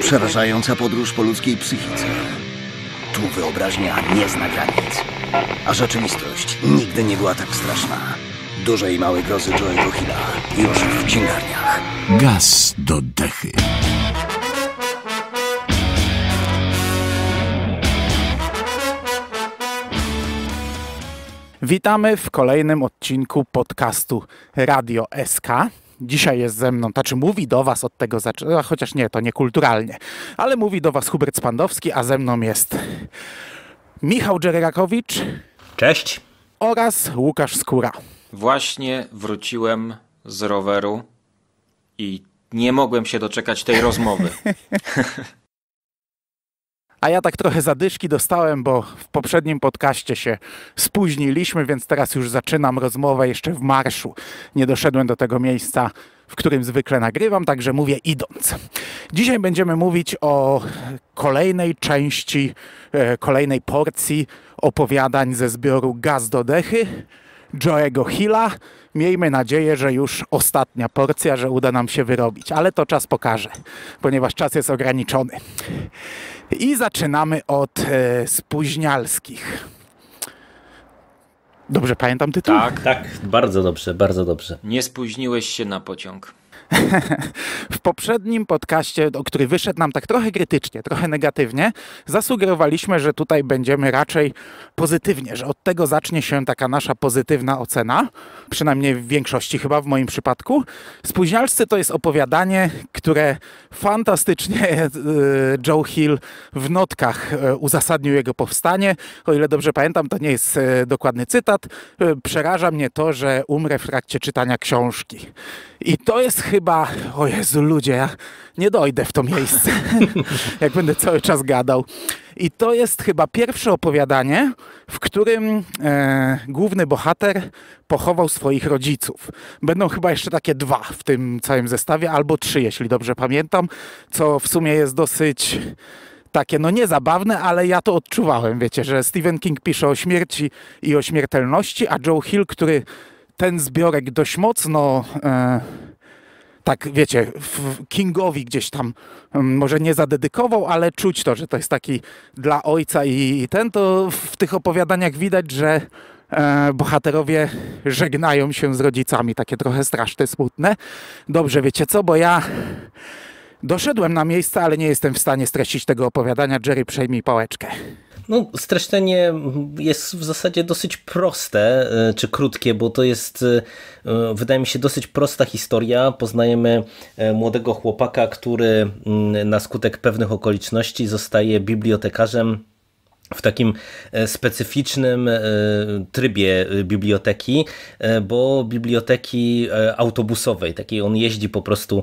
Przerażająca podróż po ludzkiej psychice. Tu wyobraźnia nie zna granic. A rzeczywistość nigdy nie była tak straszna. Duże i małe grozy Joe'ego Hilla już w księgarniach. Gaz do dechy. Witamy w kolejnym odcinku podcastu Radio SK. Dzisiaj jest ze mną, znaczy mówi do Was od tego, zaczęła, chociaż nie, to niekulturalnie, ale mówi do Was Hubert Spandowski, a ze mną jest Michał Dżerakowicz. Cześć. Oraz Łukasz Skóra. Właśnie wróciłem z roweru i nie mogłem się doczekać tej rozmowy. a ja tak trochę zadyszki dostałem, bo w poprzednim podcaście się spóźniliśmy, więc teraz już zaczynam rozmowę jeszcze w marszu. Nie doszedłem do tego miejsca, w którym zwykle nagrywam, także mówię idąc. Dzisiaj będziemy mówić o kolejnej części, e, kolejnej porcji opowiadań ze zbioru Gaz do Dechy Joego Hilla. Miejmy nadzieję, że już ostatnia porcja, że uda nam się wyrobić, ale to czas pokaże, ponieważ czas jest ograniczony. I zaczynamy od e, spóźnialskich. Dobrze pamiętam tytuł? Tak, tak, bardzo dobrze, bardzo dobrze. Nie spóźniłeś się na pociąg. w poprzednim podcaście, który wyszedł nam tak trochę krytycznie, trochę negatywnie, zasugerowaliśmy, że tutaj będziemy raczej pozytywnie, że od tego zacznie się taka nasza pozytywna ocena, przynajmniej w większości chyba w moim przypadku. Spóźnialscy to jest opowiadanie, które fantastycznie e, Joe Hill w notkach e, uzasadnił jego powstanie. O ile dobrze pamiętam, to nie jest e, dokładny cytat. Przeraża mnie to, że umrę w trakcie czytania książki. I to jest chyba, o Jezu, ludzie, ja nie dojdę w to miejsce, jak będę cały czas gadał. I to jest chyba pierwsze opowiadanie, w którym e, główny bohater pochował swoich rodziców. Będą chyba jeszcze takie dwa w tym całym zestawie, albo trzy, jeśli dobrze pamiętam, co w sumie jest dosyć takie, no nie zabawne, ale ja to odczuwałem, wiecie, że Stephen King pisze o śmierci i o śmiertelności, a Joe Hill, który ten zbiorek dość mocno e, tak wiecie, Kingowi gdzieś tam mm, może nie zadedykował, ale czuć to, że to jest taki dla ojca i ten, to w tych opowiadaniach widać, że e, bohaterowie żegnają się z rodzicami, takie trochę straszne, smutne. Dobrze, wiecie co, bo ja doszedłem na miejsce, ale nie jestem w stanie streścić tego opowiadania. Jerry, przejmij pałeczkę. No, streszczenie jest w zasadzie dosyć proste, e, czy krótkie, bo to jest, e, e, wydaje mi się, dosyć prosta historia. Poznajemy młodego chłopaka, który mm, na skutek pewnych okoliczności zostaje bibliotekarzem w takim e, specyficznym e, trybie e, biblioteki, bo biblioteki autobusowej, takiej on jeździ po prostu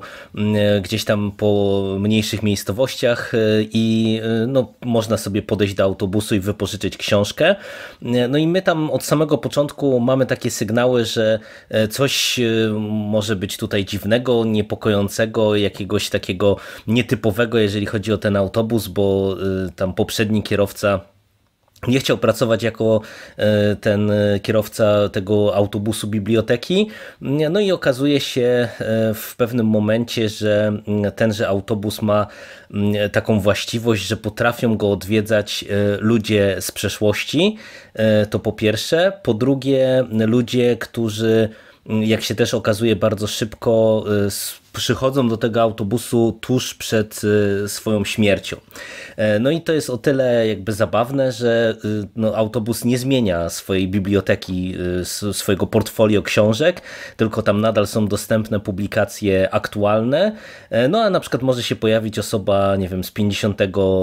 gdzieś tam po mniejszych miejscowościach i no, można sobie podejść do autobusu i wypożyczyć książkę. No i my tam od samego początku mamy takie sygnały, że coś może być tutaj dziwnego, niepokojącego, jakiegoś takiego nietypowego, jeżeli chodzi o ten autobus, bo tam poprzedni kierowca nie chciał pracować jako e, ten e, kierowca tego autobusu biblioteki. No i okazuje się e, w pewnym momencie, że mm, tenże autobus ma mm, taką właściwość, że potrafią go odwiedzać ludzie z przeszłości. To po pierwsze. Po drugie, ludzie, którzy mm, jak się też okazuje, bardzo szybko przychodzą do tego autobusu tuż przed y, swoją śmiercią. E, no i to jest o tyle jakby zabawne, że y, no, autobus nie zmienia swojej biblioteki, y, swojego portfolio książek, tylko tam nadal są dostępne publikacje aktualne. E, no a na przykład może się pojawić osoba, nie wiem, z 50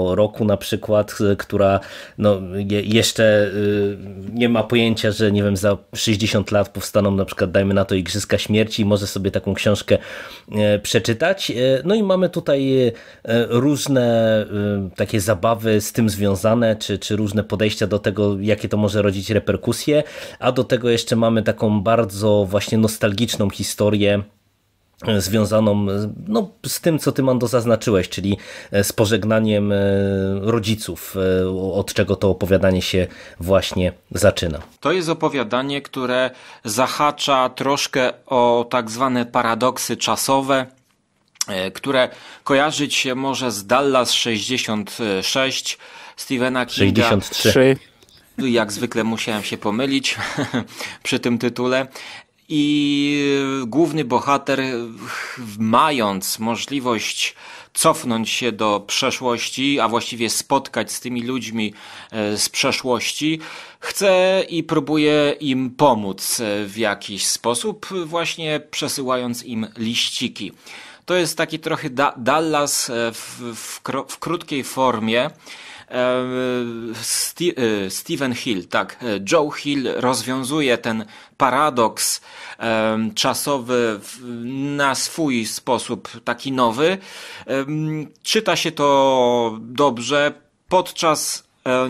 roku na przykład, która no, jeszcze nie ma pojęcia, że nie wiem, za 60 lat powstaną na przykład, dajmy na to Igrzyska Śmierci i może sobie taką książkę E, przeczytać. E, no i mamy tutaj e, różne takie zabawy z tym związane, czy, czy różne podejścia do tego, jakie to może rodzić reperkusje, a do tego jeszcze mamy taką bardzo właśnie nostalgiczną historię E, związaną e, no, z tym, co ty Mando zaznaczyłeś, czyli e, z pożegnaniem rodziców, od czego to opowiadanie się właśnie zaczyna. To jest opowiadanie, które zahacza troszkę o tak zwane paradoksy czasowe, które kojarzyć się może z Dallas 66 Stevena Kinga. 63. Jak zwykle musiałem się pomylić przy tym tytule i główny bohater, mając możliwość cofnąć się do przeszłości, a właściwie spotkać z tymi ludźmi e, z przeszłości, chce i próbuje im pomóc e, w jakiś sposób, właśnie przesyłając im liściki. To jest taki trochę da Dallas e, w, w, w krótkiej formie. E, Steven Hill, tak, e, Joe Hill rozwiązuje ten paradoks czasowy na swój sposób, taki nowy. Czyta się to dobrze. Podczas e,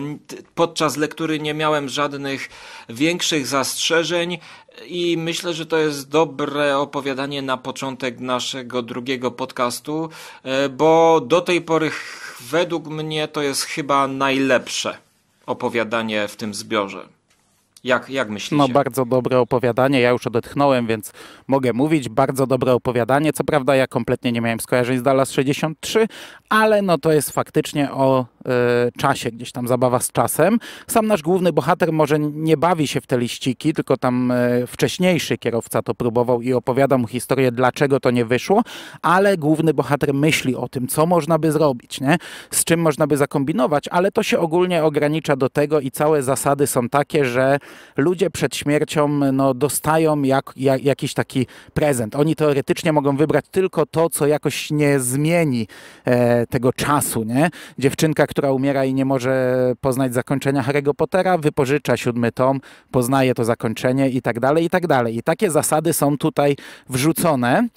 Podczas lektury nie miałem żadnych większych zastrzeżeń i myślę, że to jest dobre opowiadanie na początek naszego drugiego podcastu, bo do tej pory według mnie to jest chyba najlepsze opowiadanie w tym zbiorze. Jak, jak myślisz? No bardzo dobre opowiadanie, ja już odetchnąłem, więc mogę mówić, bardzo dobre opowiadanie. Co prawda ja kompletnie nie miałem skojarzeń z Dallas 63, ale no to jest faktycznie o E, czasie, gdzieś tam zabawa z czasem. Sam nasz główny bohater może nie bawi się w te liściki, tylko tam e, wcześniejszy kierowca to próbował i opowiada mu historię, dlaczego to nie wyszło, ale główny bohater myśli o tym, co można by zrobić, nie? z czym można by zakombinować, ale to się ogólnie ogranicza do tego i całe zasady są takie, że ludzie przed śmiercią no, dostają jak, jak, jakiś taki prezent. Oni teoretycznie mogą wybrać tylko to, co jakoś nie zmieni e, tego czasu. Nie? Dziewczynka, która umiera i nie może poznać zakończenia Harry'ego Pottera, wypożycza siódmy tom, poznaje to zakończenie i tak dalej, i tak dalej. I takie zasady są tutaj wrzucone.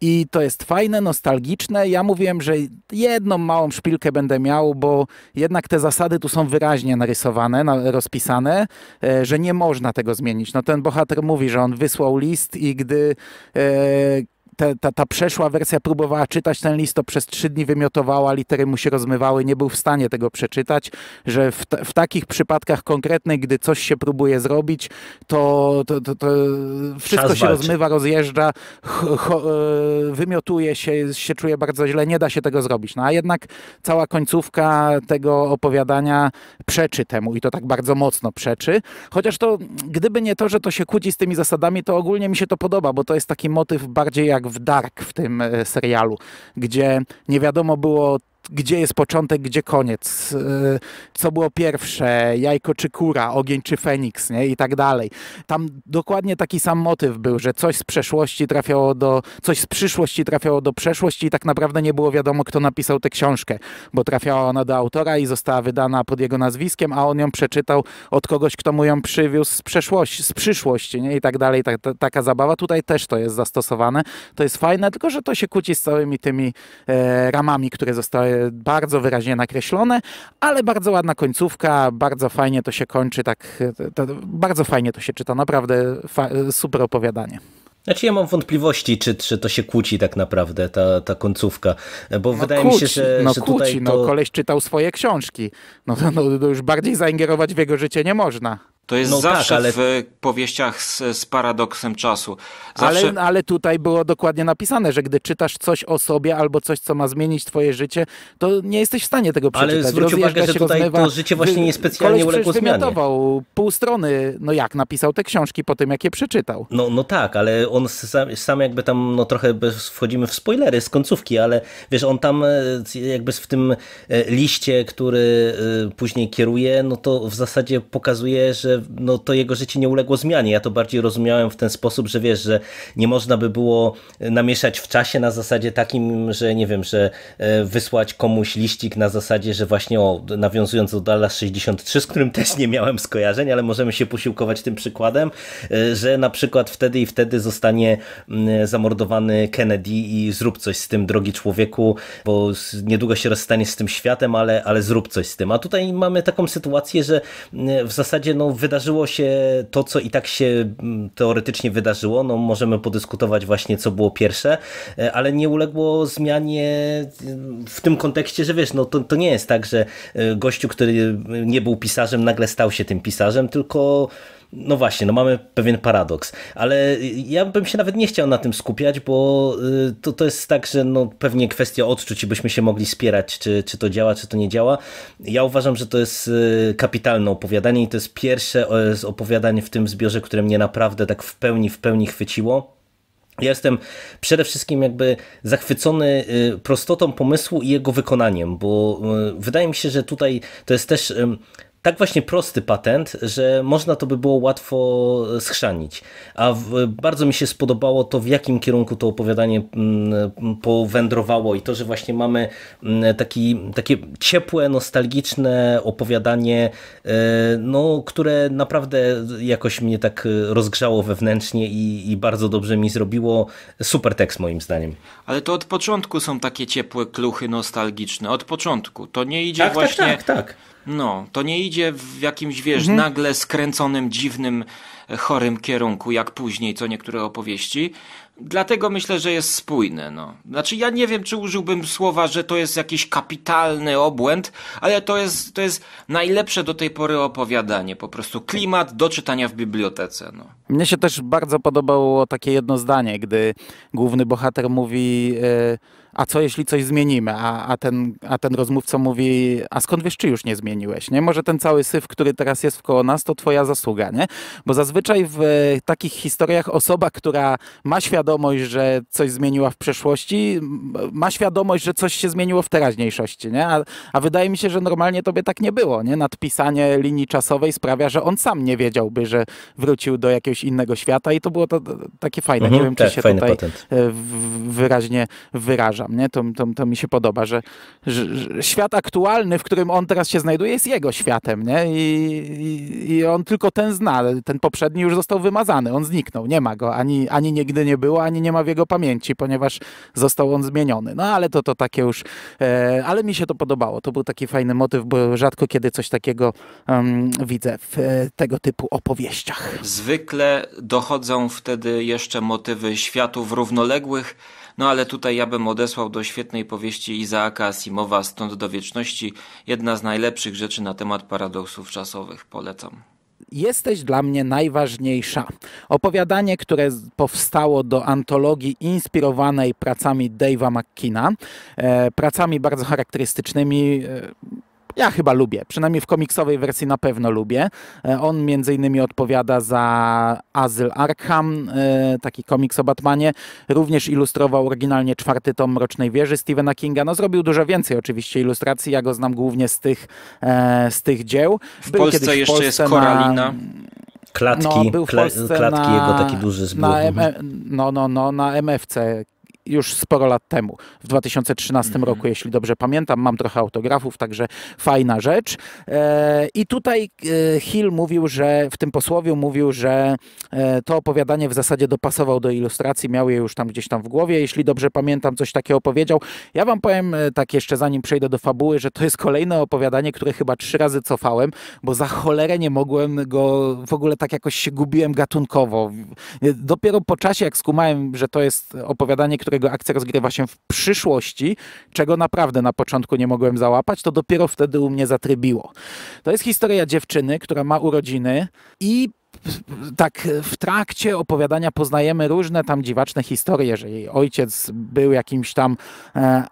I to jest fajne, nostalgiczne. Ja mówiłem, że jedną małą szpilkę będę miał, bo jednak te zasady tu są wyraźnie narysowane, rozpisane, e, że nie można tego zmienić. No ten bohater mówi, że on wysłał list i gdy e, ta, ta, ta przeszła wersja próbowała czytać ten list, to przez trzy dni wymiotowała, litery mu się rozmywały, nie był w stanie tego przeczytać, że w, w takich przypadkach konkretnych, gdy coś się próbuje zrobić, to, to, to, to wszystko się rozmywa, rozjeżdża, e, wymiotuje się, się czuje bardzo źle, nie da się tego zrobić. No a jednak cała końcówka tego opowiadania przeczy temu i to tak bardzo mocno przeczy. Chociaż to, gdyby nie to, że to się kłóci z tymi zasadami, to ogólnie mi się to podoba, bo to jest taki motyw bardziej jak w Dark w tym e, serialu, gdzie nie wiadomo było gdzie jest początek, gdzie koniec, y, co było pierwsze, jajko czy kura, ogień czy feniks, nie? I tak dalej. Tam dokładnie taki sam motyw był, że coś z przeszłości trafiało do, coś z przyszłości trafiało do przeszłości i tak naprawdę nie było wiadomo, kto napisał tę książkę, bo trafiała ona do autora i została wydana pod jego nazwiskiem, a on ją przeczytał od kogoś, kto mu ją przywiózł z przeszłości, z przyszłości, nie? I tak dalej. Ta, ta, taka zabawa. Tutaj też to jest zastosowane. To jest fajne, tylko że to się kłóci z całymi tymi e, ramami, które zostały bardzo wyraźnie nakreślone, ale bardzo ładna końcówka, bardzo fajnie to się kończy, tak to, bardzo fajnie to się czyta, naprawdę super opowiadanie. Znaczy ja mam wątpliwości, czy, czy to się kłóci tak naprawdę, ta, ta końcówka, bo no wydaje kłóci, mi się, że, no że kłóci, tutaj no to... No koleś czytał swoje książki, no to no, już bardziej zaingerować w jego życie nie można. To jest no tak, zawsze tak, ale... w powieściach z, z paradoksem czasu. Zawsze... Ale, ale tutaj było dokładnie napisane, że gdy czytasz coś o sobie albo coś, co ma zmienić twoje życie, to nie jesteś w stanie tego przeczytać. Ale zwróć uwagę, że tutaj rozmywa. to życie właśnie niespecjalnie uległo zmianie. wymiotował pół strony, no jak, napisał te książki po tym, jak je przeczytał. No, no tak, ale on sam, sam jakby tam, no trochę wchodzimy w spoilery z końcówki, ale wiesz, on tam e, jakby w tym e, liście, który e, później kieruje, no to w zasadzie pokazuje, że no, to jego życie nie uległo zmianie. Ja to bardziej rozumiałem w ten sposób, że wiesz, że nie można by było e, namieszać w czasie na zasadzie takim, że nie wiem, że e, wysłać komuś liścik na zasadzie, że właśnie o, nawiązując do Dallas 63, z którym też nie miałem skojarzeń, ale możemy się posiłkować tym przykładem, e, że na przykład wtedy i wtedy zostanie mm, zamordowany Kennedy i zrób coś z tym, drogi człowieku, bo niedługo się rozstanie z tym światem, ale, ale zrób coś z tym. A tutaj mamy taką sytuację, że mm, w zasadzie no, wy wydarzyło się to, co i tak się mm, teoretycznie wydarzyło. No, możemy podyskutować właśnie, co było pierwsze, e, ale nie uległo zmianie mm, w tym kontekście, że wiesz, no to, to nie jest tak, że e, gościu, który nie był pisarzem, nagle stał się tym pisarzem, tylko no właśnie, no mamy pewien paradoks, ale ja bym się nawet nie chciał na tym skupiać, bo y, to, to jest tak, że no pewnie kwestia odczuć i byśmy się mogli spierać, czy, czy to działa, czy to nie działa. Ja uważam, że to jest y, kapitalne opowiadanie i to jest pierwsze z w tym zbiorze, które mnie naprawdę tak w pełni, w pełni chwyciło. Ja jestem przede wszystkim jakby zachwycony y, prostotą pomysłu i jego wykonaniem, bo wydaje mi się, że tutaj to jest też tak właśnie prosty patent, że można to by było łatwo schrzanić. A w, bardzo mi się spodobało to, w jakim kierunku to opowiadanie mm, powędrowało i to, że właśnie mamy mm, taki, takie ciepłe, nostalgiczne opowiadanie, e, no, które naprawdę jakoś mnie tak rozgrzało wewnętrznie i, i bardzo dobrze mi zrobiło. Super tekst moim zdaniem. Ale to od początku są takie ciepłe kluchy nostalgiczne. Od początku. To nie idzie tak, tak właśnie... Tak, tak, tak. No, to nie idzie w jakimś, wiesz, mhm. nagle skręconym, dziwnym, e, chorym kierunku, jak później, co niektóre opowieści. Dlatego myślę, że jest spójne. No. Znaczy, ja nie wiem, czy użyłbym słowa, że to jest jakiś kapitalny obłęd, ale to jest, to jest najlepsze do tej pory opowiadanie. Po prostu klimat do czytania w bibliotece. No. Mnie się też bardzo podobało takie jedno zdanie, gdy główny bohater mówi. Yy a co jeśli coś zmienimy, a, a, ten, a ten rozmówca mówi, a skąd wiesz, czy już nie zmieniłeś, nie? Może ten cały syf, który teraz jest koło nas, to twoja zasługa, nie? Bo zazwyczaj w e, takich historiach osoba, która ma świadomość, że coś zmieniła w przeszłości, ma świadomość, że coś się zmieniło w teraźniejszości, nie? A, a wydaje mi się, że normalnie tobie tak nie było, nie? Nadpisanie linii czasowej sprawia, że on sam nie wiedziałby, że wrócił do jakiegoś innego świata i to było to, to takie fajne. Mhm, nie wiem, czy tak, się tutaj patent. E, wyraźnie wyraża nie? To, to, to mi się podoba, że, że, że, świat aktualny, w którym on teraz się znajduje, jest jego światem, nie? I, i, I, on tylko ten zna, ten poprzedni już został wymazany, on zniknął, nie ma go, ani, ani nigdy nie było, ani nie ma w jego pamięci, ponieważ został on zmieniony. No ale to, to takie już, e, ale mi się to podobało, to był taki fajny motyw, bo rzadko kiedy coś takiego um, widzę w e, tego typu opowieściach. Zwykle dochodzą wtedy jeszcze motywy światów równoległych, no ale tutaj ja bym odesłał do świetnej powieści Izaaka Asimowa Stąd do wieczności, jedna z najlepszych rzeczy na temat paradoksów czasowych. Polecam jesteś dla mnie najważniejsza. Opowiadanie, które powstało do antologii inspirowanej pracami Dave'a McKina, e, pracami bardzo charakterystycznymi, e, ja chyba lubię, przynajmniej w komiksowej wersji na pewno lubię. E, on między innymi odpowiada za Azyl Arkham, e, taki komiks o Batmanie. Również ilustrował oryginalnie czwarty tom Mrocznej Wieży Stephena Kinga. No zrobił dużo więcej oczywiście ilustracji, ja go znam głównie z tych, e, z tych dzieł. W Był Polsce w jeszcze Polsce jest Koralina. klatki, no, był w klatki na, jego taki duży zbiór. Na M no, no, no, na MFC już sporo lat temu, w 2013 mhm. roku, jeśli dobrze pamiętam. Mam trochę autografów, także fajna rzecz. E, I tutaj e, Hill mówił, że w tym posłowie mówił, że e, to opowiadanie w zasadzie dopasował do ilustracji, miał je już tam gdzieś tam w głowie, jeśli dobrze pamiętam, coś takiego powiedział. Ja wam powiem tak jeszcze zanim przejdę do fabuły, że to jest kolejne opowiadanie, które chyba trzy razy cofałem, bo za cholerę nie mogłem go, w ogóle tak jakoś się gubiłem gatunkowo. Dopiero po czasie, jak skumałem, że to jest opowiadanie, które którego akcja rozgrywa się w przyszłości, czego naprawdę na początku nie mogłem załapać, to dopiero wtedy u mnie zatrybiło. To jest historia dziewczyny, która ma urodziny i tak w trakcie opowiadania poznajemy różne tam dziwaczne historie, że jej ojciec był jakimś tam e,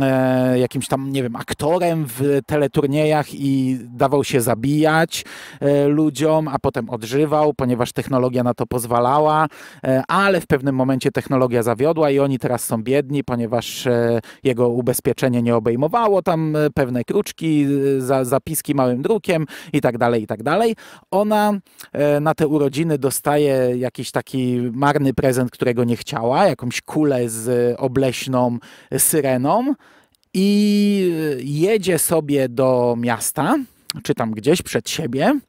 e, jakimś tam, nie wiem, aktorem w teleturniejach i dawał się zabijać e, ludziom, a potem odżywał, ponieważ technologia na to pozwalała, e, ale w pewnym momencie technologia zawiodła i oni teraz są biedni, ponieważ e, jego ubezpieczenie nie obejmowało tam e, pewne kruczki, za, zapiski małym drukiem i tak dalej, i tak dalej. Ona na te urodziny dostaje jakiś taki marny prezent, którego nie chciała, jakąś kulę z obleśną syreną i jedzie sobie do miasta, czy tam gdzieś przed siebie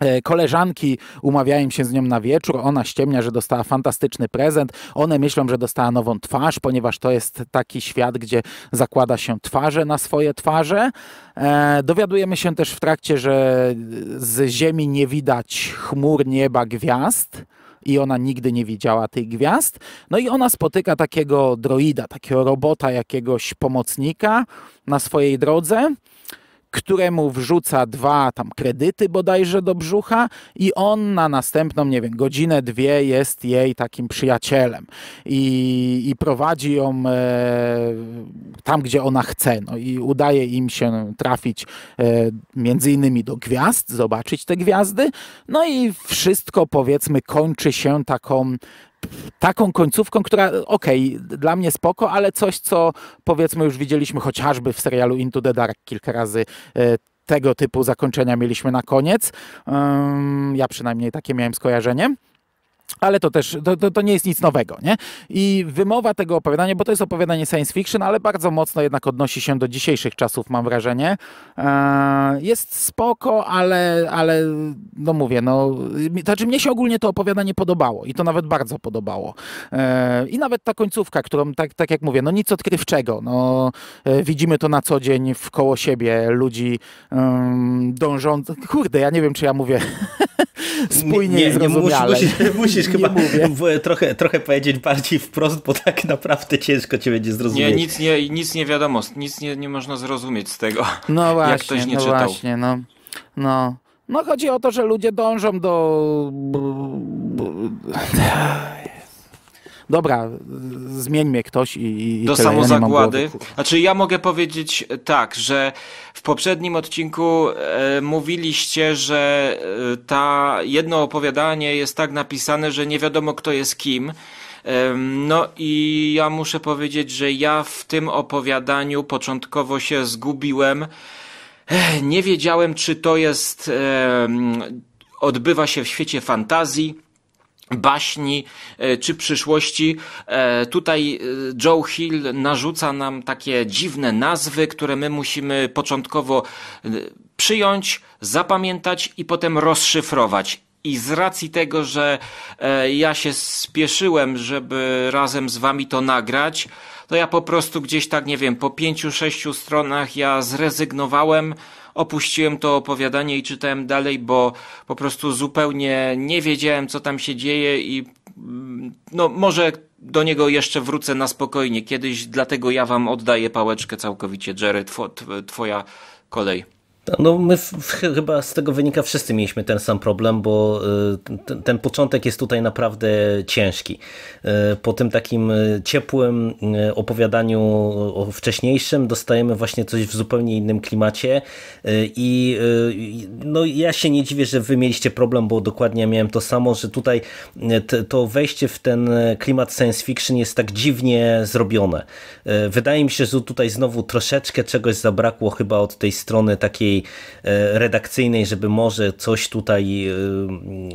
E, koleżanki umawiają się z nią na wieczór, ona ściemnia, że dostała fantastyczny prezent, one myślą, że dostała nową twarz, ponieważ to jest taki świat, gdzie zakłada się twarze na swoje twarze. E, dowiadujemy się też w trakcie, że z Ziemi nie widać chmur, nieba, gwiazd i ona nigdy nie widziała tych gwiazd. No i ona spotyka takiego droida, takiego robota, jakiegoś pomocnika na swojej drodze któremu wrzuca dwa tam kredyty bodajże do brzucha i on na następną, nie wiem, godzinę, dwie jest jej takim przyjacielem i, i prowadzi ją e, tam, gdzie ona chce. No i udaje im się trafić e, między innymi do gwiazd, zobaczyć te gwiazdy. No i wszystko powiedzmy kończy się taką taką końcówką, która okej, okay, dla mnie spoko, ale coś, co powiedzmy już widzieliśmy chociażby w serialu Into the Dark kilka razy e, tego typu zakończenia mieliśmy na koniec. Ja przynajmniej takie miałem skojarzenie. Ale to też, to, to, to, nie jest nic nowego, nie? I wymowa tego opowiadania, bo to jest opowiadanie science fiction, ale bardzo mocno jednak odnosi się do dzisiejszych czasów, mam wrażenie. E, jest spoko, ale, ale no mówię, no, znaczy mnie się ogólnie to opowiadanie podobało i to nawet bardzo podobało. E, I nawet ta końcówka, którą, tak, tak jak mówię, no nic odkrywczego, no e, widzimy to na co dzień w koło siebie, ludzi um, dążących, kurde, ja nie wiem, czy ja mówię spójnie nie, nie, Musisz, musisz chyba w, trochę, trochę powiedzieć bardziej wprost, bo tak naprawdę ciężko cię będzie zrozumieć. Nie, nic nie, nic nie wiadomo, nic nie, nie można zrozumieć z tego, no właśnie, jak ktoś nie no czytał. Właśnie, no no. No chodzi o to, że ludzie dążą do dobra, zmień mnie ktoś i, i Do tyle, samozagłady. Ja głowy, znaczy ja mogę powiedzieć e, tak, że w poprzednim odcinku e, mówiliście, że e, ta jedno opowiadanie jest tak napisane, że nie wiadomo kto jest kim. No i ja muszę powiedzieć, że ja w tym opowiadaniu początkowo się zgubiłem. Nie wiedziałem, czy to jest. Odbywa się w świecie fantazji, baśni e, czy przyszłości. E, tutaj e, Joe Hill narzuca nam takie dziwne nazwy, które my musimy początkowo przyjąć, zapamiętać i potem rozszyfrować. I z racji tego, że ja się spieszyłem, żeby razem z wami to nagrać, to ja po prostu gdzieś tak, nie wiem, po pięciu, sześciu stronach ja zrezygnowałem opuściłem to opowiadanie i czytałem dalej, bo po prostu zupełnie nie wiedziałem, co tam się dzieje i mm, no może do niego jeszcze wrócę na spokojnie kiedyś, dlatego ja wam oddaję pałeczkę całkowicie, Jerry, two, twoja kolej. No my chyba z tego wynika wszyscy mieliśmy ten sam problem, bo y, ten, ten początek jest tutaj naprawdę ciężki. Y, po tym takim y, ciepłym opowiadaniu o wcześniejszym dostajemy właśnie coś w zupełnie innym klimacie i no ja się nie dziwię, że wy mieliście problem, bo dokładnie miałem to samo, że tutaj to wejście w ten klimat science fiction jest tak dziwnie zrobione. Wydaje mi się, że tutaj znowu troszeczkę czegoś zabrakło chyba od tej strony takiej takiej e, redakcyjnej, żeby może coś tutaj e,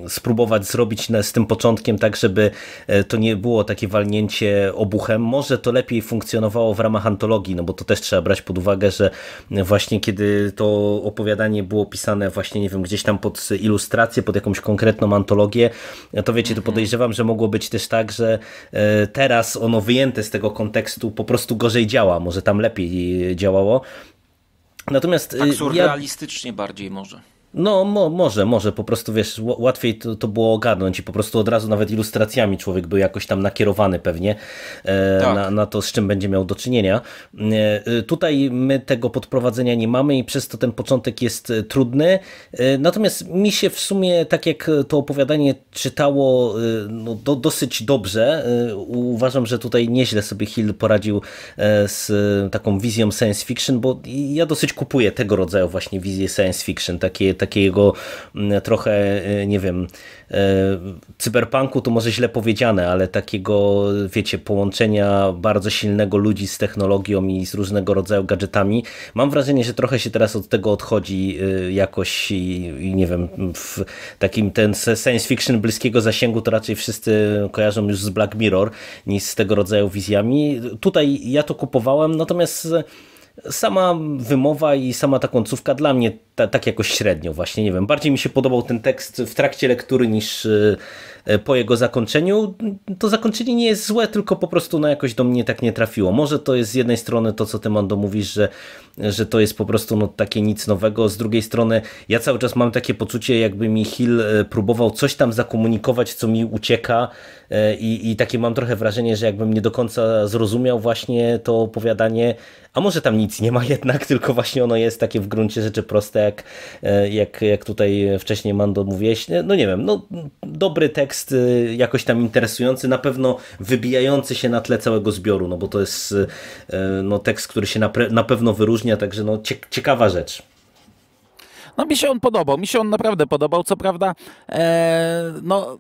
spróbować zrobić z tym początkiem, tak żeby e, to nie było takie walnięcie obuchem. Może to lepiej funkcjonowało w ramach antologii, no bo to też trzeba brać pod uwagę, że właśnie kiedy to opowiadanie było pisane właśnie, nie wiem, gdzieś tam pod ilustrację, pod jakąś konkretną antologię, to wiecie, to mhm. podejrzewam, że mogło być też tak, że teraz ono wyjęte z tego kontekstu po prostu gorzej działa, może tam lepiej działało, Natomiast tak y, surrealistycznie ja... bardziej może. No, mo, może, może po prostu wiesz, łatwiej to, to, było ogarnąć i po prostu od razu nawet ilustracjami człowiek był jakoś tam nakierowany pewnie e, tak. na, na, to, z czym będzie miał do czynienia. E, e tutaj my tego podprowadzenia nie mamy i przez to ten początek jest e, trudny. E, natomiast mi się w sumie, tak jak to opowiadanie czytało e, no, do, dosyć dobrze, uważam, że tutaj nieźle sobie Hill poradził z taką wizją science fiction, bo ja dosyć kupuję tego rodzaju właśnie wizję science fiction, takie takiego mm, trochę, e, nie wiem, e, cyberpunku to może źle powiedziane, ale takiego, wiecie, połączenia bardzo silnego ludzi z technologią i z różnego rodzaju gadżetami. Mam wrażenie, że trochę się teraz od tego odchodzi e, jakoś i, i nie wiem, w takim ten science fiction bliskiego zasięgu to raczej wszyscy kojarzą już z Black Mirror niż z tego rodzaju wizjami. Tutaj ja to kupowałem, natomiast sama wymowa i sama ta końcówka dla mnie ta, tak jakoś średnio właśnie, nie wiem, bardziej mi się podobał ten tekst w trakcie lektury niż y, E, po jego zakończeniu. To zakończenie nie jest złe, tylko po prostu no, jakoś do mnie tak nie trafiło. Może to jest z jednej strony to, co ty Mando mówisz, że, że to jest po prostu no, takie nic nowego, z drugiej strony ja cały czas mam takie poczucie, jakby mi Hill e, próbował coś tam zakomunikować, co mi ucieka e, i, i takie mam trochę wrażenie, że jakbym nie do końca zrozumiał właśnie to opowiadanie, a może tam nic nie ma jednak, tylko właśnie ono jest takie w gruncie rzeczy proste, jak, jak, jak tutaj wcześniej Mando mówiłeś. No nie wiem, no dobry tekst tekst y, jakoś tam interesujący, na pewno wybijający się na tle całego zbioru, no bo to jest y, y, no, tekst, który się na, na pewno wyróżnia, także no, ciekawa rzecz. No mi się on podobał, mi się on naprawdę podobał, co prawda, e, no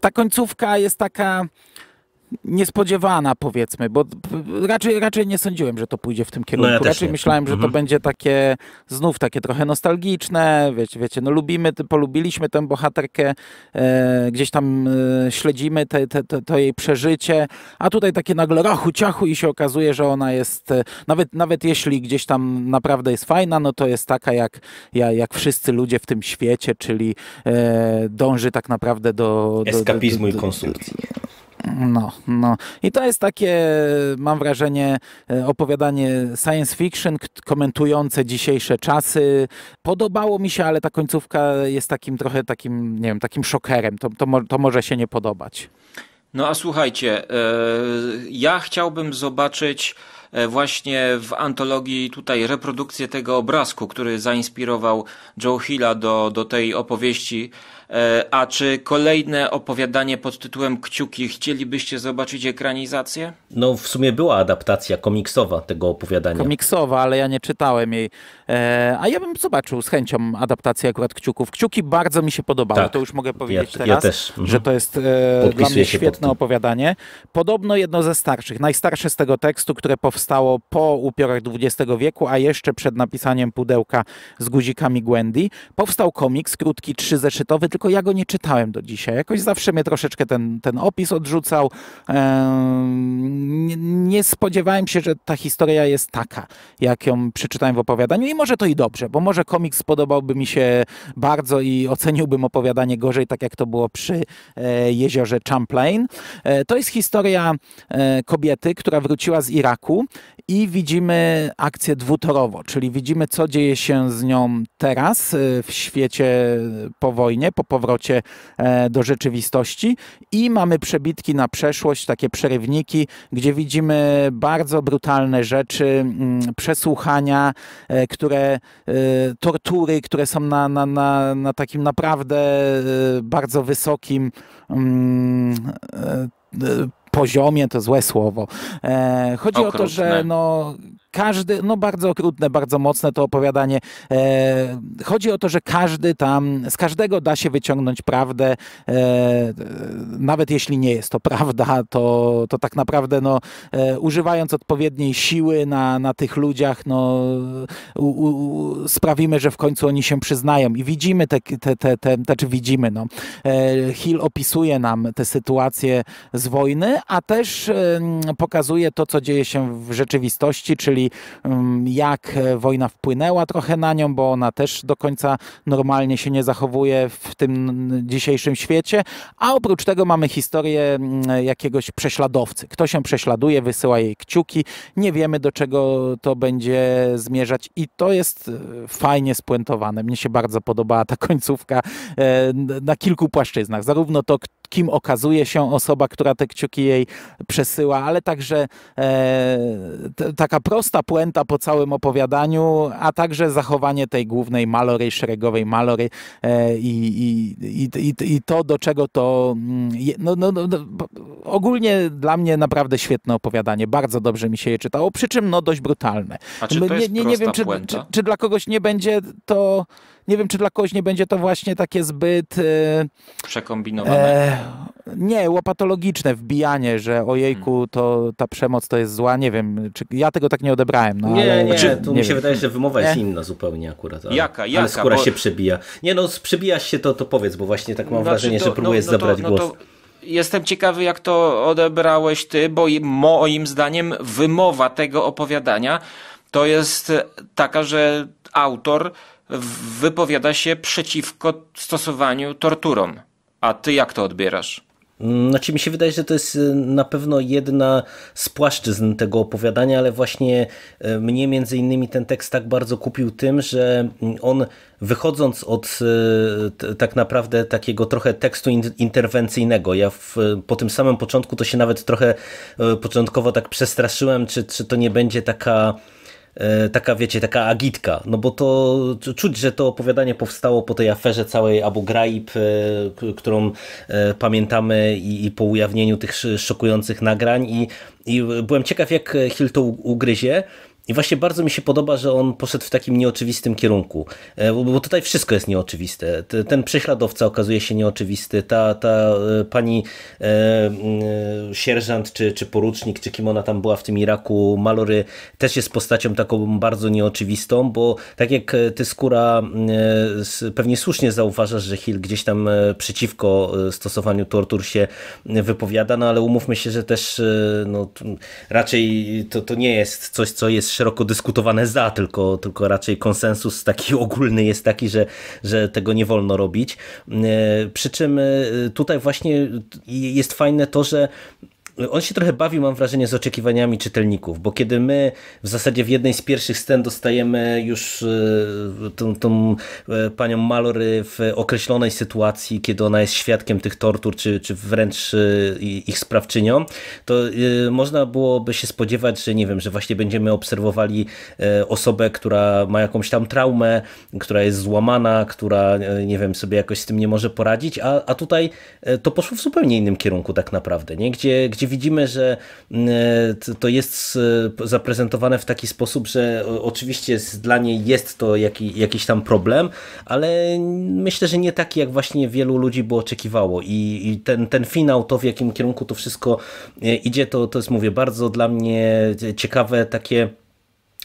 ta końcówka jest taka niespodziewana, powiedzmy, bo raczej, raczej nie sądziłem, że to pójdzie w tym kierunku. No ja raczej nie. myślałem, że mhm. to będzie takie znów takie trochę nostalgiczne, wiecie, wiecie no lubimy, polubiliśmy tę bohaterkę, e, gdzieś tam e, śledzimy te, te, te, to jej przeżycie, a tutaj takie nagle rachu, ciachu i się okazuje, że ona jest, e, nawet, nawet jeśli gdzieś tam naprawdę jest fajna, no to jest taka jak, ja, jak wszyscy ludzie w tym świecie, czyli e, dąży tak naprawdę do... do Eskapizmu do, do, do, i konsumpcji. No, no. I to jest takie, mam wrażenie, e, opowiadanie science fiction komentujące dzisiejsze czasy. Podobało mi się, ale ta końcówka jest takim trochę takim, nie wiem, takim szokerem. To, to, to może się nie podobać. No a słuchajcie, e, ja chciałbym zobaczyć e, właśnie w antologii tutaj reprodukcję tego obrazku, który zainspirował Joe Hilla do, do tej opowieści E, a czy kolejne opowiadanie pod tytułem Kciuki chcielibyście zobaczyć ekranizację? No w sumie była adaptacja komiksowa tego opowiadania. Komiksowa, ale ja nie czytałem jej. E, a ja bym zobaczył z chęcią adaptację akurat Kciuków. Kciuki bardzo mi się podobały, tak. to już mogę powiedzieć ja, teraz, ja mhm. że to jest e, dla mnie świetne opowiadanie. Podobno jedno ze starszych, najstarsze z tego tekstu, które powstało po upiorach XX wieku, a jeszcze przed napisaniem pudełka z guzikami Gwendy, powstał komiks krótki, trzyzeszytowy, tylko ja go nie czytałem do dzisiaj. Jakoś zawsze mnie troszeczkę ten, ten opis odrzucał. Nie spodziewałem się, że ta historia jest taka, jak ją przeczytałem w opowiadaniu i może to i dobrze, bo może komiks spodobałby mi się bardzo i oceniłbym opowiadanie gorzej, tak jak to było przy e, jeziorze Champlain. E, to jest historia e, kobiety, która wróciła z Iraku i widzimy akcję dwutorowo, czyli widzimy, co dzieje się z nią teraz w świecie po wojnie, po powrocie e, do rzeczywistości i mamy przebitki na przeszłość, takie przerywniki, gdzie widzimy bardzo brutalne rzeczy, mm, przesłuchania, e, które e, tortury, które są na, na, na, na takim naprawdę bardzo wysokim mm, poziomie, to złe słowo. Chodzi Okrutne. o to, że no, każdy, no bardzo okrutne, bardzo mocne to opowiadanie. E, chodzi o to, że każdy tam, z każdego da się wyciągnąć prawdę, e, nawet jeśli nie jest to prawda, to, to tak naprawdę no, e, używając odpowiedniej siły na, na tych ludziach, no, u, u, sprawimy, że w końcu oni się przyznają. I widzimy te, te, te, te, czy znaczy widzimy, no. E, Hill opisuje nam tę sytuację z wojny, a też pokazuje to, co dzieje się w rzeczywistości, czyli jak e, wojna wpłynęła trochę na nią, bo ona też do końca normalnie się nie zachowuje w tym dzisiejszym świecie, a oprócz tego mamy historię jakiegoś prześladowcy. Kto się prześladuje, wysyła jej kciuki, nie wiemy do czego to będzie zmierzać i to jest e, fajnie spuentowane. Mnie się bardzo podobała ta końcówka e, na kilku płaszczyznach. Zarówno to, kim okazuje się osoba, która te kciuki jej przesyła, ale także e, t, taka prosta puenta po całym opowiadaniu, a także zachowanie tej głównej malory, szeregowej malory e, i, i, i, i, to, do czego to... Mm, no, no, no, no ogólnie dla mnie naprawdę świetne opowiadanie, bardzo dobrze mi się je czytało, przy czym no dość brutalne. A czy to jest nie, nie, nie wiem, czy, czy, czy, dla kogoś nie będzie to nie wiem, czy dla kogoś nie będzie to właśnie takie zbyt... E, Przekombinowane. E, nie, łopatologiczne wbijanie, że ojejku, hmm. to ta przemoc to jest zła. Nie wiem, czy, ja tego tak nie odebrałem. No, nie, ale, nie, czy, znaczy, tu nie mi się wydaje, że wymowa jest nie? inna zupełnie akurat. Ale, jaka, jaka? Ale skóra bo... się przebija. Nie no, przebijasz się, to, to powiedz, bo właśnie tak mam znaczy, wrażenie, to, że no, próbujesz no, no zabrać to, głos. No to jestem ciekawy, jak to odebrałeś ty, bo moim zdaniem wymowa tego opowiadania to jest taka, że autor wypowiada się przeciwko stosowaniu torturom. A ty jak to odbierasz? Znaczy mi się wydaje, że to jest y, na pewno jedna z płaszczyzn tego opowiadania, ale właśnie y, mnie między innymi ten tekst tak bardzo kupił tym, że mm, on wychodząc od y, tak naprawdę takiego trochę tekstu interwencyjnego, ja w, po tym samym początku to się nawet trochę początkowo tak przestraszyłem, czy, czy to nie będzie taka E, taka wiecie, taka agitka, no bo to czuć, że to opowiadanie powstało po tej aferze całej Abu Ghraib, e, którą e, pamiętamy i, i po ujawnieniu tych szokujących nagrań i, i byłem ciekaw jak Hill to ugryzie, i właśnie bardzo mi się podoba, że on poszedł w takim nieoczywistym kierunku, e, bo tutaj wszystko jest nieoczywiste. Ten prześladowca okazuje się nieoczywisty, ta, ta e, pani e, e, sierżant, czy, czy porucznik, czy kim ona tam była w tym Iraku, Malory też jest postacią taką bardzo nieoczywistą, bo tak jak e, ty skóra e, pewnie słusznie zauważasz, że Hill gdzieś tam przeciwko stosowaniu tortur się wypowiada, no ale umówmy się, że też no, raczej to, to nie jest coś, co jest szeroko dyskutowane za, tylko, tylko raczej konsensus taki ogólny jest taki, że, że tego nie wolno robić. E, przy czym e, tutaj właśnie jest fajne to, że on się trochę bawił, mam wrażenie, z oczekiwaniami czytelników, bo kiedy my w zasadzie w jednej z pierwszych scen dostajemy już e, tą, tą e, panią Malory w określonej sytuacji, kiedy ona jest świadkiem tych tortur, czy, czy wręcz e, ich sprawczynią, to można byłoby się spodziewać, że nie wiem, że właśnie będziemy obserwowali osobę, która ma jakąś tam traumę, która jest złamana, która nie wiem, sobie jakoś z tym nie może poradzić, a, a tutaj to poszło w zupełnie innym kierunku tak naprawdę, nie? Gdzie, gdzie widzimy, że mm, e, to jest e, zaprezentowane w taki sposób, że oczywiście dla niej jest to jaki, jakiś tam problem, ale myślę, że nie taki, jak właśnie wielu ludzi by oczekiwało. I, i ten, ten finał, to w jakim kierunku to wszystko e, idzie, to, to jest, mówię, bardzo dla mnie ciekawe takie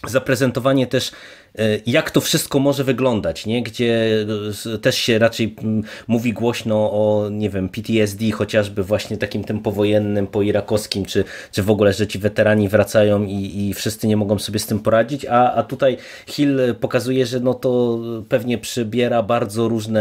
zaprezentowanie też e, jak to wszystko może wyglądać, nie? gdzie e, też się raczej mm, mówi głośno o nie wiem, PTSD chociażby właśnie takim tym powojennym, poirakowskim, czy, czy w ogóle, że ci weterani wracają i, i wszyscy nie mogą sobie z tym poradzić, a, a tutaj Hill pokazuje, że no to pewnie przybiera bardzo różne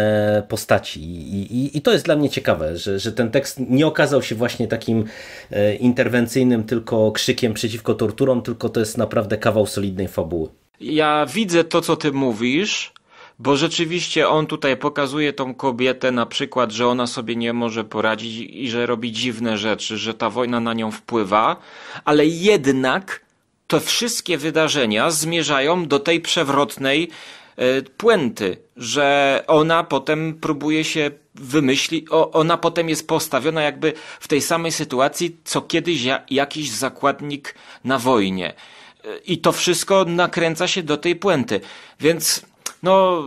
postaci i, i, i to jest dla mnie ciekawe, że, że ten tekst nie okazał się właśnie takim e, interwencyjnym tylko krzykiem przeciwko torturom, tylko to jest naprawdę kawał solidarności solidnej fabuły. Ja widzę to, co ty mówisz, bo rzeczywiście on tutaj pokazuje tą kobietę na przykład, że ona sobie nie może poradzić i że robi dziwne rzeczy, że ta wojna na nią wpływa, ale jednak te wszystkie wydarzenia zmierzają do tej przewrotnej e, puenty, że ona potem próbuje się wymyślić, ona potem jest postawiona jakby w tej samej sytuacji, co kiedyś jakiś zakładnik na wojnie. I to wszystko nakręca się do tej puenty. Więc no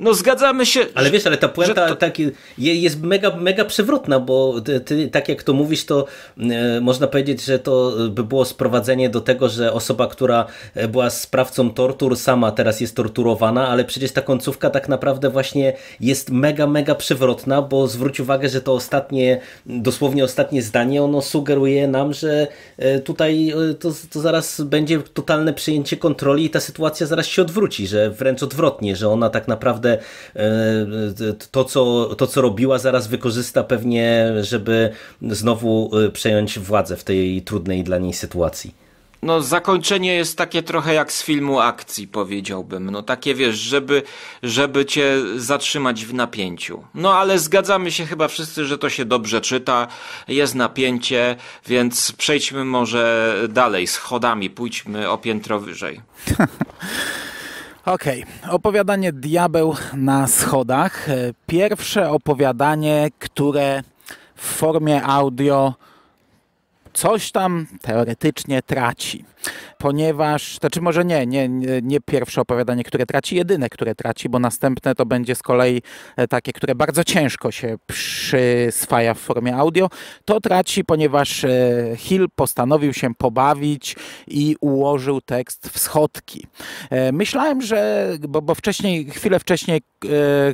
no zgadzamy się. Ale wiesz, ale ta puenta to... tak jest mega, mega przewrotna, bo ty, ty, tak jak to mówisz, to e, można powiedzieć, że to e, by było sprowadzenie do tego, że osoba, która e, była sprawcą tortur, sama teraz jest torturowana, ale przecież ta końcówka tak naprawdę właśnie jest mega, mega przewrotna, bo zwróć uwagę, że to ostatnie, dosłownie ostatnie zdanie, ono sugeruje nam, że e, tutaj to, to zaraz będzie totalne przejęcie kontroli i ta sytuacja zaraz się odwróci, że wręcz odwrotnie, że ona tak naprawdę E, to, co, to, co robiła, zaraz wykorzysta pewnie, żeby znowu e, przejąć władzę w tej trudnej dla niej sytuacji. No, zakończenie jest takie trochę jak z filmu akcji, powiedziałbym. No, takie wiesz, żeby, żeby cię zatrzymać w napięciu. No, ale zgadzamy się chyba wszyscy, że to się dobrze czyta, jest napięcie, więc przejdźmy może dalej, schodami, pójdźmy o piętro wyżej. Okej, okay. opowiadanie Diabeł na schodach. E, pierwsze opowiadanie, które w formie audio coś tam teoretycznie traci ponieważ, to czy znaczy może nie, nie, nie pierwsze opowiadanie, które traci, jedyne, które traci, bo następne to będzie z kolei e, takie, które bardzo ciężko się przyswaja w formie audio. To traci, ponieważ e, Hill postanowił się pobawić i ułożył tekst w schodki. E, myślałem, że, bo, bo wcześniej, chwilę wcześniej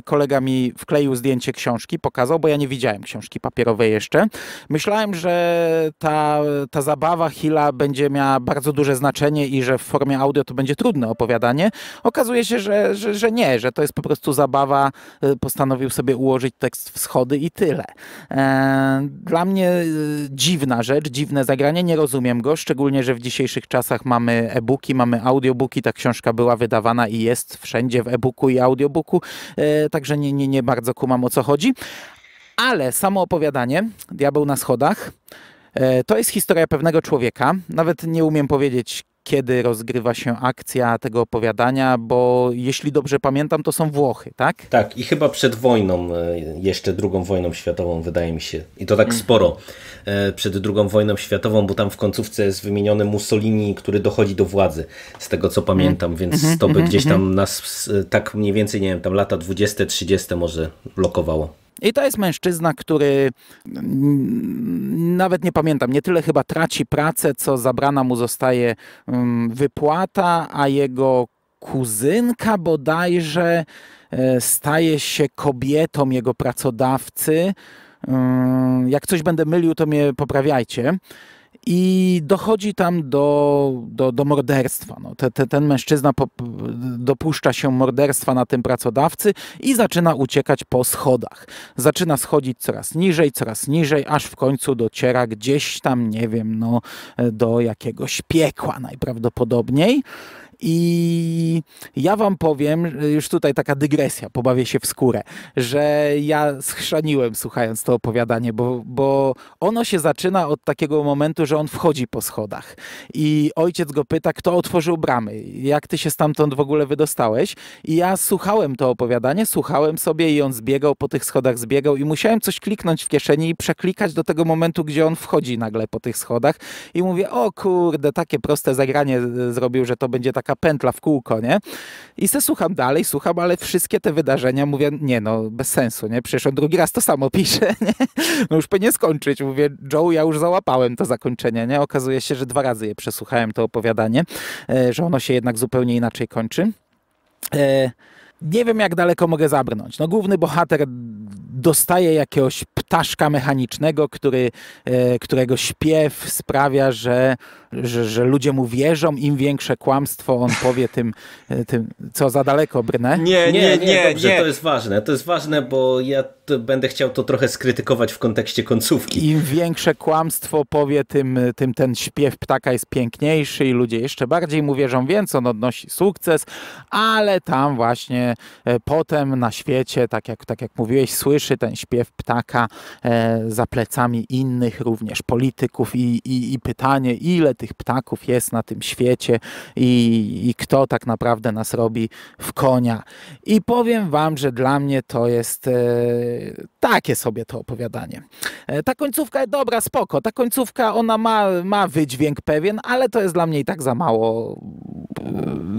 kolega mi wkleił zdjęcie książki, pokazał, bo ja nie widziałem książki papierowej jeszcze. Myślałem, że ta, ta zabawa Hilla będzie miała bardzo duże znaczenie i że w formie audio to będzie trudne opowiadanie. Okazuje się, że, że, że nie, że to jest po prostu zabawa. Y, postanowił sobie ułożyć tekst w schody i tyle. E, dla mnie y, dziwna rzecz, dziwne zagranie, nie rozumiem go, szczególnie, że w dzisiejszych czasach mamy e-booki, mamy audiobooki, ta książka była wydawana i jest wszędzie w e-booku i audiobooku, e, także nie, nie, nie bardzo kumam o co chodzi. Ale samo opowiadanie, Diabeł na schodach, E, to jest historia pewnego człowieka. Nawet nie umiem powiedzieć, kiedy rozgrywa się akcja tego opowiadania, bo jeśli dobrze pamiętam, to są Włochy, tak? Tak, i chyba przed wojną, e, jeszcze drugą wojną światową, wydaje mi się. I to tak mm. sporo e, przed drugą wojną światową, bo tam w końcówce jest wymieniony Mussolini, który dochodzi do władzy, z tego co pamiętam, mm. więc mm -hmm, to by -hmm, gdzieś tam mhm. nas tak mniej więcej, nie wiem, tam lata 20-30 może blokowało. I to jest mężczyzna, który mm, nawet nie pamiętam, nie tyle chyba traci pracę, co zabrana mu zostaje mm, wypłata, a jego kuzynka bodajże e, staje się kobietą jego pracodawcy. Mm, jak coś będę mylił, to mnie poprawiajcie i dochodzi tam do, do, do morderstwa. No, te, te, ten mężczyzna po, dopuszcza się morderstwa na tym pracodawcy i zaczyna uciekać po schodach. Zaczyna schodzić coraz niżej, coraz niżej, aż w końcu dociera gdzieś tam, nie wiem, no, do jakiegoś piekła najprawdopodobniej. I ja wam powiem, już tutaj taka dygresja, pobawię się w skórę, że ja schrzaniłem słuchając to opowiadanie, bo, bo ono się zaczyna od takiego momentu, że on wchodzi po schodach i ojciec go pyta, kto otworzył bramy, jak ty się stamtąd w ogóle wydostałeś. I ja słuchałem to opowiadanie, słuchałem sobie i on zbiegał po tych schodach, zbiegał i musiałem coś kliknąć w kieszeni i przeklikać do tego momentu, gdzie on wchodzi nagle po tych schodach i mówię, o kurde, takie proste zagranie e, zrobił, że to będzie tak taka pętla w kółko, nie? I se słucham dalej, słucham, ale wszystkie te wydarzenia mówię, nie no, bez sensu, nie? Przecież on drugi raz to samo pisze, nie? No już powinien skończyć. Mówię, Joe, ja już załapałem to zakończenie, nie? Okazuje się, że dwa razy je przesłuchałem, to opowiadanie, e, że ono się jednak zupełnie inaczej kończy. E, nie wiem, jak daleko mogę zabrnąć. No, główny bohater dostaje jakiegoś ptaszka mechanicznego, który, e, którego śpiew sprawia, że że, że ludzie mu wierzą, im większe kłamstwo on powie, tym, e, tym co za daleko brnę. Nie, nie, nie, nie, dobrze, nie. to jest ważne. To jest ważne, bo ja będę chciał to trochę skrytykować w kontekście końcówki. Im większe kłamstwo powie, tym, e, tym ten śpiew ptaka jest piękniejszy i ludzie jeszcze bardziej mu wierzą, więc on odnosi sukces, ale tam właśnie e, potem na świecie, tak jak, tak jak mówiłeś, słyszy ten śpiew ptaka za plecami innych, również polityków i, i, i pytanie, ile tych ptaków jest na tym świecie i, i kto tak naprawdę nas robi w konia. I powiem Wam, że dla mnie to jest e, takie sobie to opowiadanie. E, ta końcówka, jest dobra, spoko, ta końcówka ona ma, ma wydźwięk pewien, ale to jest dla mnie i tak za mało.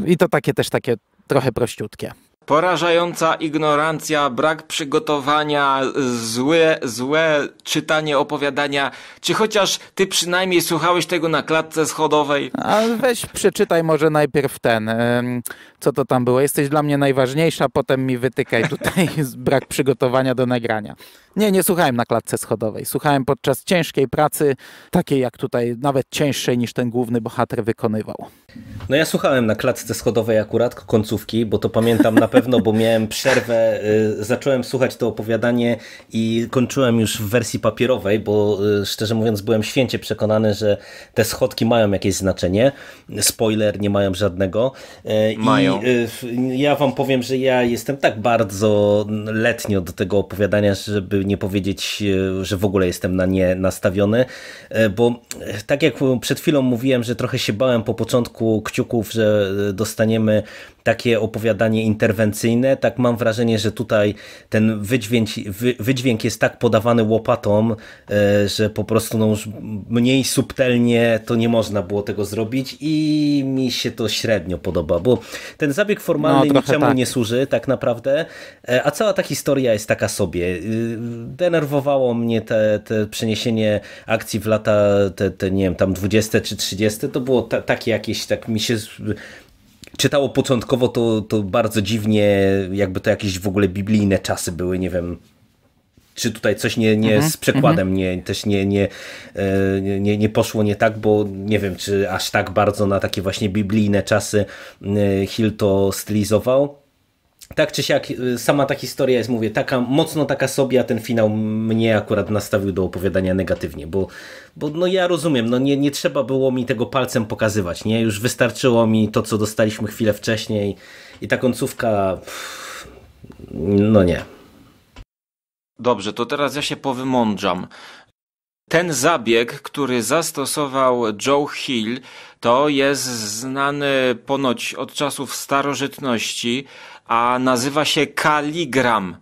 E, I to takie też takie trochę prościutkie. Porażająca ignorancja, brak przygotowania, złe, złe czytanie opowiadania. Czy chociaż ty przynajmniej słuchałeś tego na klatce schodowej? A weź przeczytaj może najpierw ten, co to tam było. Jesteś dla mnie najważniejsza, potem mi wytykaj tutaj brak przygotowania do nagrania. Nie, nie słuchałem na klatce schodowej. Słuchałem podczas ciężkiej pracy, takiej jak tutaj, nawet cięższej niż ten główny bohater wykonywał. No ja słuchałem na klatce schodowej akurat końcówki, bo to pamiętam na pewno pewno, bo miałem przerwę, y, zacząłem słuchać to opowiadanie i kończyłem już w wersji papierowej, bo y, szczerze mówiąc byłem święcie przekonany, że te schodki mają jakieś znaczenie. Spoiler, nie mają żadnego. Y, mają. I ja wam powiem, że ja jestem tak bardzo letnio do tego opowiadania, żeby nie powiedzieć, że w ogóle jestem na nie nastawiony, bo tak jak przed chwilą mówiłem, że trochę się bałem po początku kciuków, że dostaniemy takie opowiadanie interwencyjne, tak mam wrażenie, że tutaj ten wydźwięk, wydźwięk jest tak podawany łopatą, e, że po prostu no już mniej subtelnie to nie można było tego zrobić i mi się to średnio podoba, bo ten zabieg formalny no, niczemu tak. nie służy tak naprawdę, e, a cała ta historia jest taka sobie. E, denerwowało mnie te, te przeniesienie akcji w lata, te, te, nie wiem, tam 20 czy 30, to było ta, takie jakieś, tak mi się czytało początkowo to, to bardzo dziwnie, jakby to jakieś w ogóle biblijne czasy były, nie wiem, czy tutaj coś nie, nie mhm, z przekładem mhm. nie, też nie, e, nie, nie, nie poszło nie tak, bo nie wiem, czy aż tak bardzo na takie właśnie biblijne czasy e, Hill to stylizował tak czy siak, y, sama ta historia jest, mówię, taka mocno taka sobie, a ten finał mnie akurat nastawił do opowiadania negatywnie, bo, bo no ja rozumiem, no nie, nie trzeba było mi tego palcem pokazywać, nie? Już wystarczyło mi to, co dostaliśmy chwilę wcześniej i ta końcówka, pff, no nie. Dobrze, to teraz ja się powymądrzam. Ten zabieg, który zastosował Joe Hill, to jest znany ponoć od czasów starożytności, a nazywa się kaligram.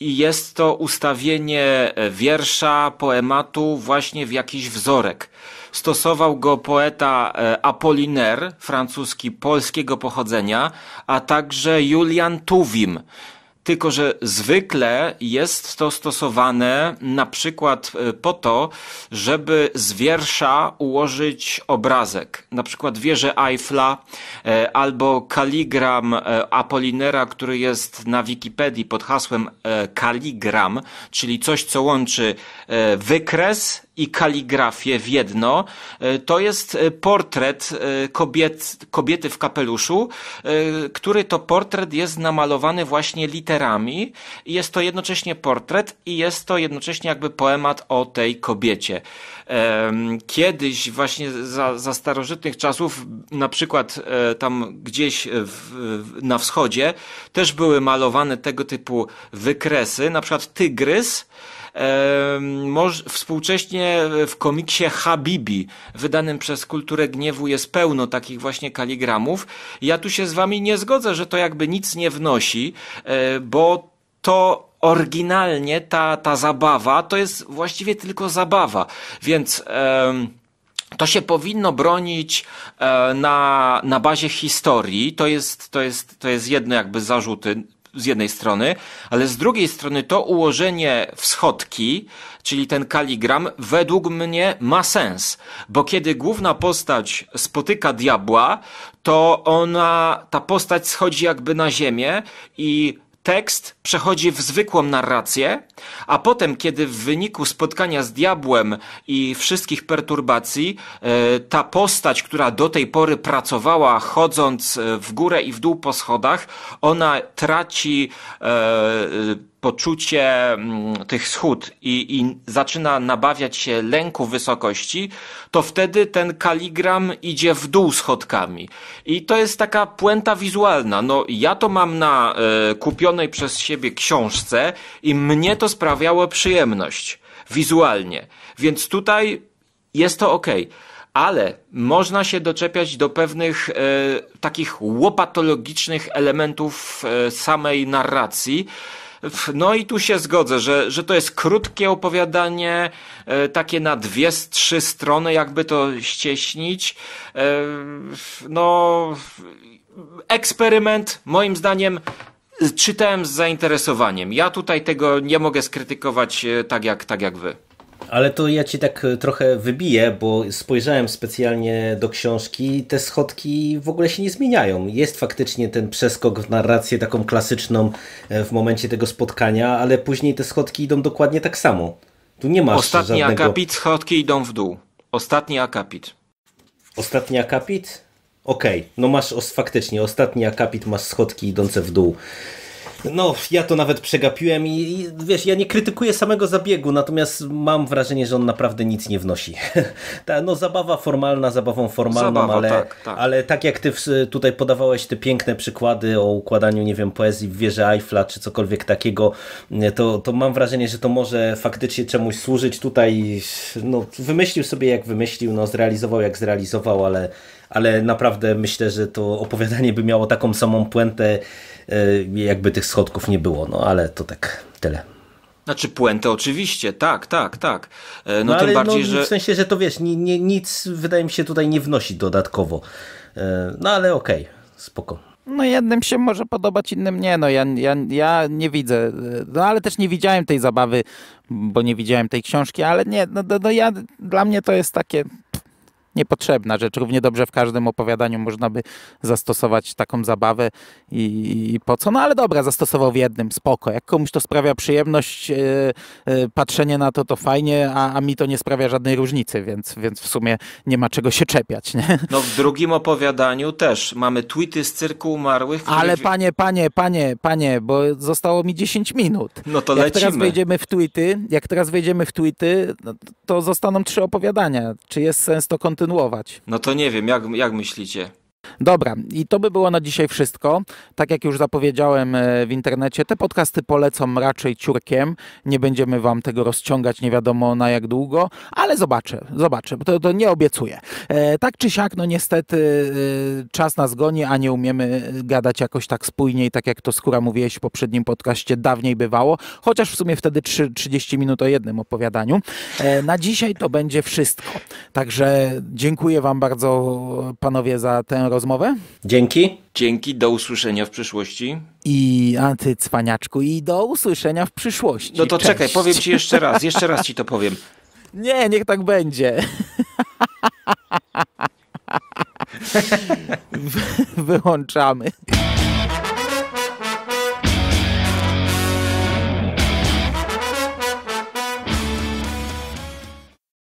I jest to ustawienie wiersza, poematu właśnie w jakiś wzorek. Stosował go poeta e, Apollinaire, francuski polskiego pochodzenia, a także Julian Tuwim, tylko, że zwykle jest to stosowane na przykład e, po to, żeby z wiersza ułożyć obrazek. Na przykład wieże Eiffla e, albo kaligram e, Apolinera, który jest na Wikipedii pod hasłem kaligram, czyli coś, co łączy wykres i kaligrafię w jedno. To jest portret kobiet, kobiety w kapeluszu, który to portret jest namalowany właśnie literalnie literami. Jest to jednocześnie portret i jest to jednocześnie jakby poemat o tej kobiecie. Kiedyś właśnie za, za starożytnych czasów, na przykład e, tam gdzieś w, na wschodzie, też były malowane tego typu wykresy, na przykład tygrys, Współcześnie w komiksie Habibi, wydanym przez Kulturę Gniewu, jest pełno takich właśnie kaligramów. Ja tu się z wami nie zgodzę, że to jakby nic nie wnosi, e, bo to oryginalnie ta, ta zabawa to jest właściwie tylko zabawa. Więc. To się powinno bronić e, na, na bazie historii. To jest, to, jest, to jest jedno jakby zarzuty z jednej strony, ale z drugiej strony to ułożenie wschodki, czyli ten kaligram, według mnie ma sens, bo kiedy główna postać spotyka diabła, to ona, ta postać schodzi jakby na ziemię i tekst przechodzi w zwykłą narrację, a potem, kiedy w wyniku spotkania z diabłem i wszystkich perturbacji, e, ta postać, która do tej pory pracowała chodząc e, w górę i w dół po schodach, ona traci e, poczucie mm, tych schód i, i zaczyna nabawiać się lęku wysokości, to wtedy ten kaligram idzie w dół schodkami. I to jest taka puenta wizualna. No, ja to mam na y, kupionej przez siebie książce i mnie to sprawiało przyjemność wizualnie. Więc tutaj jest to ok. Ale można się doczepiać do pewnych e, takich łopatologicznych elementów e, samej narracji, no i tu się zgodzę, że, że to jest krótkie opowiadanie, e, takie na dwie, trzy strony, jakby to ścieśnić. E, no, eksperyment, moim zdaniem, czytałem z zainteresowaniem. Ja tutaj tego nie mogę skrytykować e, tak jak, tak jak wy. Ale to ja ci tak e, trochę wybiję, bo spojrzałem specjalnie do książki. Te schodki w ogóle się nie zmieniają. Jest faktycznie ten przeskok w narrację taką klasyczną e, w momencie tego spotkania, ale później te schodki idą dokładnie tak samo. Tu nie masz Ostatni żadnego... akapit, schodki idą w dół. Ostatni akapit. Ostatni akapit? Okej, okay. no masz os faktycznie, ostatni akapit masz schodki idące w dół. No, ja to nawet przegapiłem i, i, wiesz, ja nie krytykuję samego zabiegu, natomiast mam wrażenie, że on naprawdę nic nie wnosi. Ta, no, zabawa formalna zabawą formalną, zabawa, ale, tak, tak. ale tak jak ty tutaj podawałeś te piękne przykłady o układaniu, nie wiem, poezji w wieży Eiffla czy cokolwiek takiego, to, to mam wrażenie, że to może faktycznie czemuś służyć. Tutaj no, wymyślił sobie jak wymyślił, no, zrealizował jak zrealizował, ale ale naprawdę myślę, że to opowiadanie by miało taką samą puentę, e, jakby tych schodków nie było, no ale to tak tyle. Znaczy puentę oczywiście, tak, tak, tak. E, no, no tym bardziej, no, że... W sensie, że to wiesz, nic wydaje mi się tutaj nie wnosi dodatkowo. E, no ale okej, okay, spoko. No jednym się może podobać, innym nie. No ja, ja, ja nie widzę, no ale też nie widziałem tej zabawy, bo nie widziałem tej książki, ale nie, no, no, no ja, dla mnie to jest takie niepotrzebna rzecz. Równie dobrze w każdym opowiadaniu można by zastosować taką zabawę i, i po co. No ale dobra, zastosował w jednym, spoko. Jak komuś to sprawia przyjemność, yy, yy, patrzenie na to, to fajnie, a, a mi to nie sprawia żadnej różnicy, więc, więc w sumie nie ma czego się czepiać. Nie? No w drugim opowiadaniu też mamy tweety z cyrku umarłych. Który... Ale panie, panie, panie, panie, bo zostało mi 10 minut. No to jak lecimy. teraz wejdziemy w tweety, jak teraz wejdziemy w tweety, no to zostaną trzy opowiadania. Czy jest sens to kontynuować? kontynuować. No to nie wiem, jak, jak myślicie? Dobra, i to by było na dzisiaj wszystko. Tak jak już zapowiedziałem e, w internecie, te podcasty polecam raczej ciurkiem. Nie będziemy wam tego rozciągać nie wiadomo na jak długo, ale zobaczę, zobaczę, to, to nie obiecuję. E, tak czy siak, no niestety e, czas nas goni, a nie umiemy gadać jakoś tak spójniej, tak jak to Skóra mówiłeś w poprzednim podcaście, dawniej bywało, chociaż w sumie wtedy 3, 30 minut o jednym opowiadaniu. E, na dzisiaj to będzie wszystko. Także dziękuję wam bardzo panowie za tę rozmowę rozmowę. Dzięki. Dzięki, do usłyszenia w przyszłości. I a i do usłyszenia w przyszłości. No to Cześć. czekaj, powiem ci jeszcze raz, jeszcze raz ci to powiem. Nie, niech tak będzie. Wyłączamy.